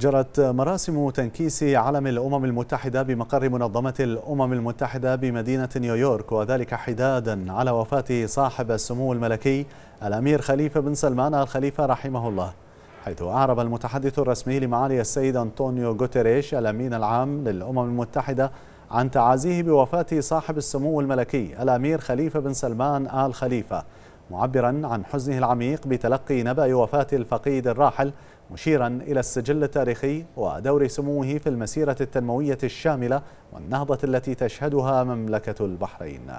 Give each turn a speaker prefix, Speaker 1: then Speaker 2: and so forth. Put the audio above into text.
Speaker 1: جرت مراسم تنكيس علم الأمم المتحدة بمقر منظمة الأمم المتحدة بمدينة نيويورك وذلك حدادا على وفاة صاحب السمو الملكي الأمير خليفة بن سلمان الخليفة رحمه الله حيث أعرب المتحدث الرسمي لمعالي السيد أنطونيو غوتيريش الأمين العام للأمم المتحدة عن تعازيه بوفاة صاحب السمو الملكي الأمير خليفة بن سلمان آل خليفة معبرا عن حزنه العميق بتلقي نبأ وفاة الفقيد الراحل مشيرا إلى السجل التاريخي ودور سموه في المسيرة التنموية الشاملة والنهضة التي تشهدها مملكة البحرين